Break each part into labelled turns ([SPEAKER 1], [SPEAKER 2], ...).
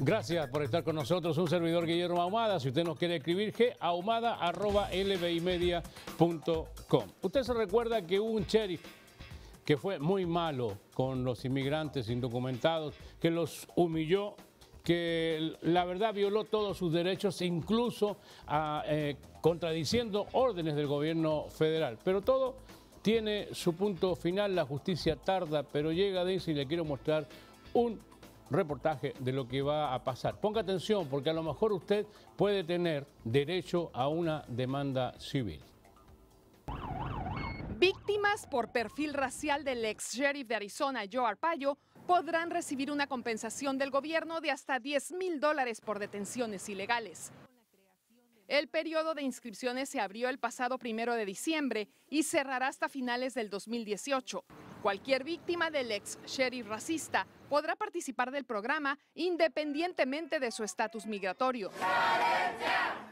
[SPEAKER 1] Gracias por estar con nosotros, un servidor Guillermo Ahumada. Si usted nos quiere escribir, gahumada.lbimedia.com. Usted se recuerda que hubo un sheriff que fue muy malo con los inmigrantes indocumentados, que los humilló, que la verdad violó todos sus derechos, incluso ah, eh, contradiciendo órdenes del gobierno federal. Pero todo tiene su punto final, la justicia tarda, pero llega, dice, y le quiero mostrar un reportaje de lo que va a pasar. Ponga atención porque a lo mejor usted puede tener derecho a una demanda civil.
[SPEAKER 2] Víctimas por perfil racial del ex sheriff de Arizona, Joe Arpaio, podrán recibir una compensación del gobierno de hasta 10 mil dólares por detenciones ilegales. El periodo de inscripciones se abrió el pasado primero de diciembre y cerrará hasta finales del 2018. Cualquier víctima del ex sheriff racista podrá participar del programa independientemente de su estatus migratorio.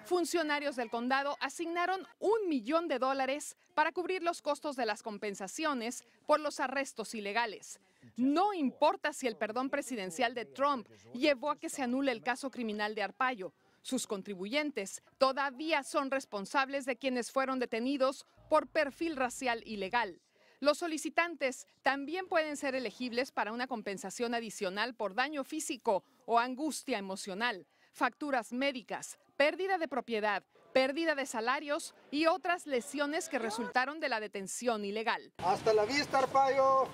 [SPEAKER 2] Funcionarios del condado asignaron un millón de dólares para cubrir los costos de las compensaciones por los arrestos ilegales. No importa si el perdón presidencial de Trump llevó a que se anule el caso criminal de Arpaio, sus contribuyentes todavía son responsables de quienes fueron detenidos por perfil racial ilegal. Los solicitantes también pueden ser elegibles para una compensación adicional por daño físico o angustia emocional, facturas médicas, pérdida de propiedad, pérdida de salarios y otras lesiones que resultaron de la detención ilegal.
[SPEAKER 1] Hasta la vista, Arpayo.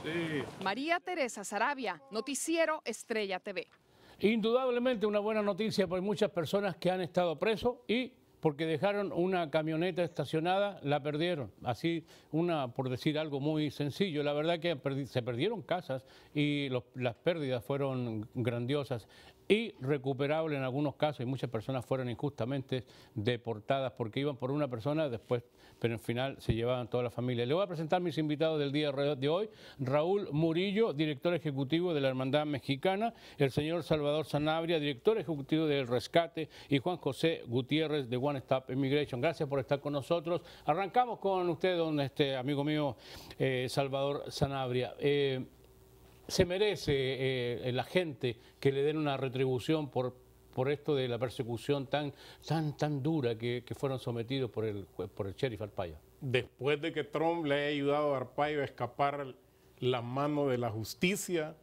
[SPEAKER 2] María Teresa Sarabia, Noticiero Estrella TV.
[SPEAKER 1] Indudablemente una buena noticia por muchas personas que han estado presos y porque dejaron una camioneta estacionada, la perdieron. Así, una, por decir algo muy sencillo, la verdad que se perdieron casas y las pérdidas fueron grandiosas y recuperable en algunos casos, y muchas personas fueron injustamente deportadas porque iban por una persona, después, pero en final se llevaban toda la familia. Le voy a presentar mis invitados del día de hoy, Raúl Murillo, director ejecutivo de la Hermandad Mexicana, el señor Salvador Sanabria, director ejecutivo del Rescate, y Juan José Gutiérrez de One Stop Immigration. Gracias por estar con nosotros. Arrancamos con usted, don este amigo mío, eh, Salvador Sanabria. Eh, se merece eh, la gente que le den una retribución por, por esto de la persecución tan, tan, tan dura que, fueron sometidos por el, por el sheriff Arpaio. Después de que Trump le haya ayudado a Arpaio a escapar la mano de la justicia,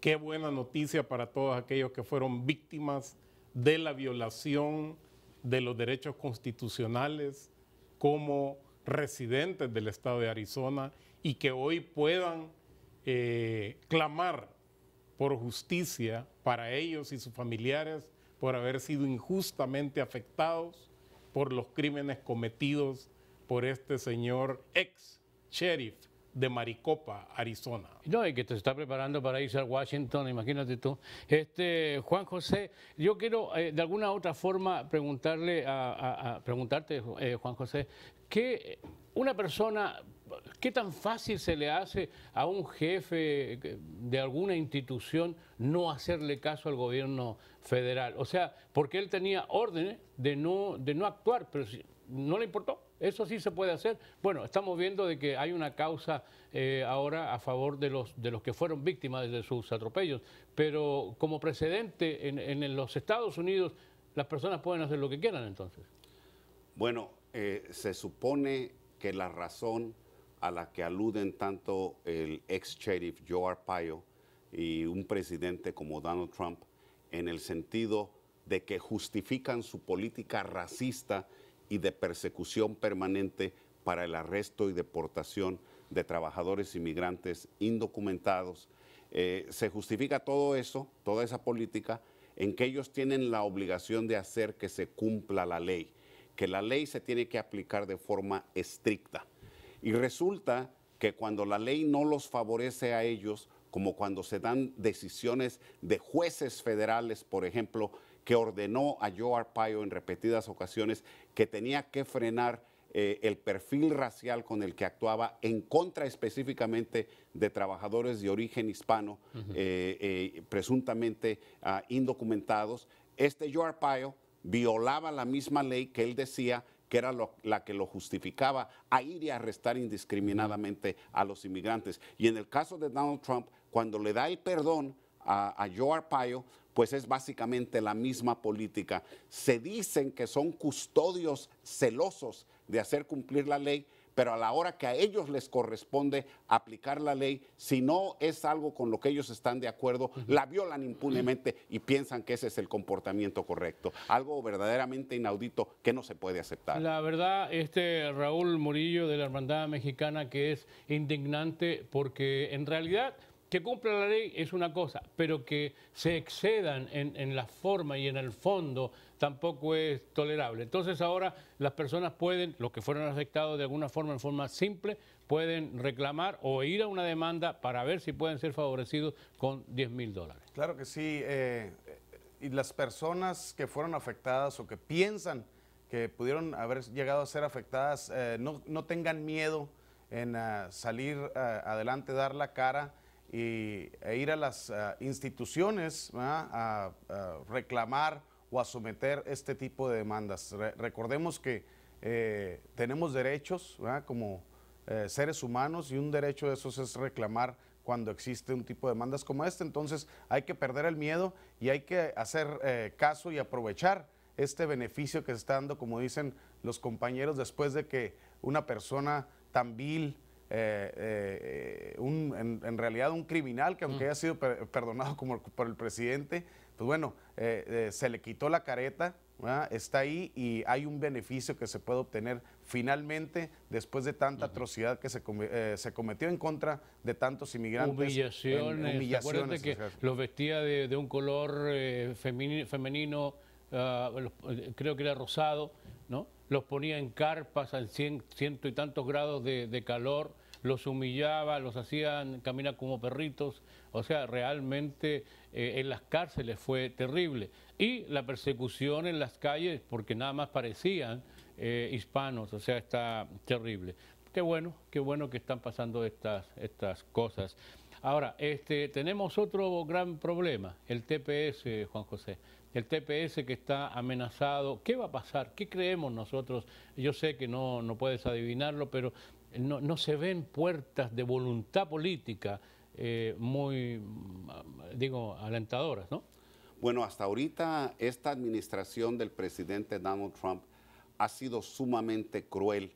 [SPEAKER 1] qué buena noticia para todos aquellos que fueron víctimas de la violación de los derechos constitucionales como residentes del estado de Arizona y que hoy puedan eh, clamar por justicia para ellos y sus familiares por haber sido injustamente afectados por los crímenes cometidos por este señor ex sheriff de Maricopa, Arizona. No, y que te está preparando para irse a Washington, imagínate tú. Este, Juan José, yo quiero eh, de alguna otra forma preguntarle a, preguntarte, eh, Juan José, que una persona ¿Qué tan fácil se le hace a un jefe de alguna institución no hacerle caso al gobierno federal? O sea, porque él tenía órdenes de no, de no actuar, pero no le importó. Eso sí se puede hacer. Bueno, estamos viendo de que hay una causa eh, ahora a favor de los, de los que fueron víctimas de sus atropellos. Pero como precedente, en, los Estados Unidos las personas pueden hacer lo que quieran entonces.
[SPEAKER 3] Bueno, eh, se supone que la razón a la que aluden tanto el ex sheriff Joe Arpaio y un presidente como Donald Trump en el sentido de que justifican su política racista y de persecución permanente para el arresto y deportación de trabajadores inmigrantes indocumentados. Eh, se justifica todo eso, toda esa política, en que ellos tienen la obligación de hacer que se cumpla la ley, que la ley se tiene que aplicar de forma estricta. Y resulta que cuando la ley no los favorece a ellos, como cuando se dan decisiones de jueces federales, por ejemplo, que ordenó a Joe Arpaio en repetidas ocasiones que tenía que frenar eh, el perfil racial con el que actuaba en contra específicamente de trabajadores de origen hispano, eh, eh, presuntamente ah, indocumentados. Este Joe Arpaio violaba la misma ley que él decía que era la que lo justificaba a ir y arrestar indiscriminadamente a los inmigrantes. Y en el caso de Donald Trump, cuando le da el perdón a, a Joe Arpaio, pues es básicamente la misma política. Se dicen que son custodios celosos de hacer cumplir la ley, pero a la hora que a ellos les corresponde aplicar la ley, si no es algo con lo que ellos están de acuerdo, la violan impunemente y piensan que ese es el comportamiento correcto. Algo verdaderamente inaudito que no se puede aceptar.
[SPEAKER 1] La verdad, este Raúl Murillo de la Hermandad Mexicana que es indignante porque en realidad que cumpla la ley es una cosa, pero que se excedan en, la forma y en el fondo tampoco es tolerable. Entonces ahora las personas pueden, los que fueron afectados de alguna forma, en forma simple, pueden reclamar o ir a una demanda para ver si pueden ser favorecidos con 10 mil dólares.
[SPEAKER 4] Claro que sí. Eh, eh, y las personas que fueron afectadas o que piensan que pudieron haber llegado a ser afectadas, eh, no, tengan miedo en ah, salir ah, adelante, dar la cara y, e ir a las ah, instituciones a, reclamar o a someter este tipo de demandas. recordemos que eh, tenemos derechos como eh, seres humanos y un derecho de esos es reclamar cuando existe un tipo de demandas como este. Entonces hay que perder el miedo y hay que hacer eh, caso y aprovechar este beneficio que se está dando, como dicen los compañeros, después de que una persona tan vil, eh, eh, un, en, realidad un criminal que aunque mm. haya sido perdonado como, por el presidente, pues bueno, eh, se le quitó la careta, está ahí y hay un beneficio que se puede obtener finalmente después de tanta atrocidad que se, se, cometió en contra de tantos inmigrantes. Humillaciones,
[SPEAKER 1] los vestía de, un color femenino, ah, creo que era rosado, ¿no? los ponía en carpas al cien, ciento y tantos grados de calor, los humillaba, los hacían caminar como perritos, o sea, realmente eh, en las cárceles fue terrible. Y la persecución en las calles, porque nada más parecían eh, hispanos, o sea, está terrible. Qué bueno, qué bueno que están pasando estas, estas cosas. Ahora, este, tenemos otro gran problema, el TPS, Juan José. El TPS que está amenazado. ¿Qué va a pasar? ¿Qué creemos nosotros? Yo sé que no, no puedes adivinarlo, pero eh, no, se ven puertas de voluntad política eh, muy, mm, digo, alentadoras, ¿no?
[SPEAKER 3] Bueno, hasta ahorita esta administración del presidente Donald Trump ha sido sumamente cruel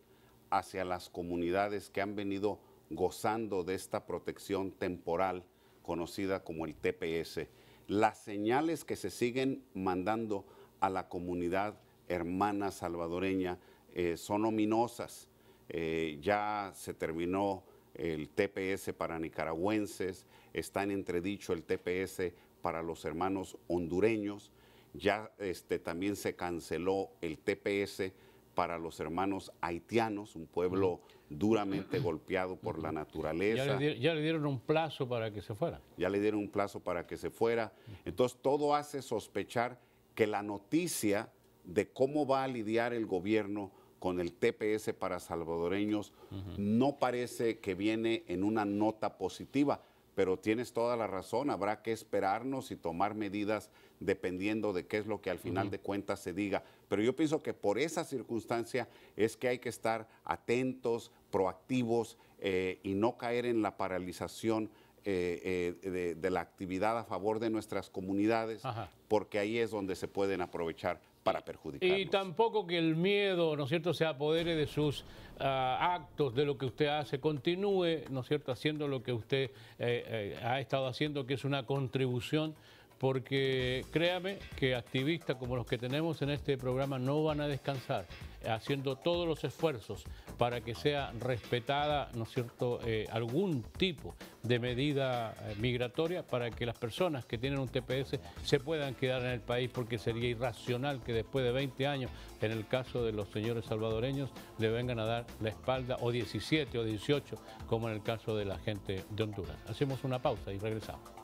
[SPEAKER 3] hacia las comunidades que han venido gozando de esta protección temporal conocida como el TPS. Las señales que se siguen mandando a la comunidad hermana salvadoreña eh, son ominosas. Eh, ya se terminó el TPS para nicaragüenses, está en entredicho el TPS para los hermanos hondureños, ya este, también se canceló el TPS para los hermanos haitianos, un pueblo duramente golpeado por la naturaleza. Ya le,
[SPEAKER 1] dieron, ya le, dieron, un plazo para que se fuera.
[SPEAKER 3] Ya le dieron un plazo para que se fuera. Entonces todo hace sospechar que la noticia de cómo va a lidiar el gobierno con el TPS para salvadoreños no parece que viene en una nota positiva, pero tienes toda la razón, habrá que esperarnos y tomar medidas dependiendo de qué es lo que al final de cuentas se diga. Pero yo pienso que por esa circunstancia es que hay que estar atentos, proactivos eh, y no caer en la paralización eh, eh, de, la actividad a favor de nuestras comunidades, porque ahí es donde se pueden aprovechar para perjudicar. Y
[SPEAKER 1] tampoco que el miedo, ¿no es cierto?, se apodere de sus ah, actos, de lo que usted hace, continúe, ¿no es cierto?, haciendo lo que usted eh, ha estado haciendo, que es una contribución porque créame que activistas como los que tenemos en este programa no van a descansar, haciendo todos los esfuerzos para que sea respetada, ¿no es cierto?, eh, algún tipo de medida eh, migratoria para que las personas que tienen un TPS se puedan quedar en el país, porque sería irracional que después de 20 años, en el caso de los señores salvadoreños, le vengan a dar la espalda, o 17 o 18, como en el caso de la gente de Honduras. Hacemos una pausa y regresamos.